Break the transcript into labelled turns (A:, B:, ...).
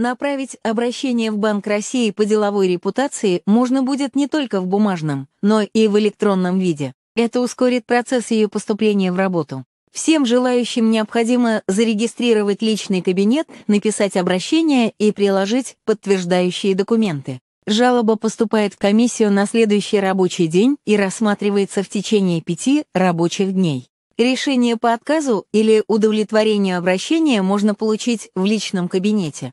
A: Направить обращение в Банк России по деловой репутации можно будет не только в бумажном, но и в электронном виде. Это ускорит процесс ее поступления в работу. Всем желающим необходимо зарегистрировать личный кабинет, написать обращение и приложить подтверждающие документы. Жалоба поступает в комиссию на следующий рабочий день и рассматривается в течение пяти рабочих дней. Решение по отказу или удовлетворению обращения можно получить в личном кабинете.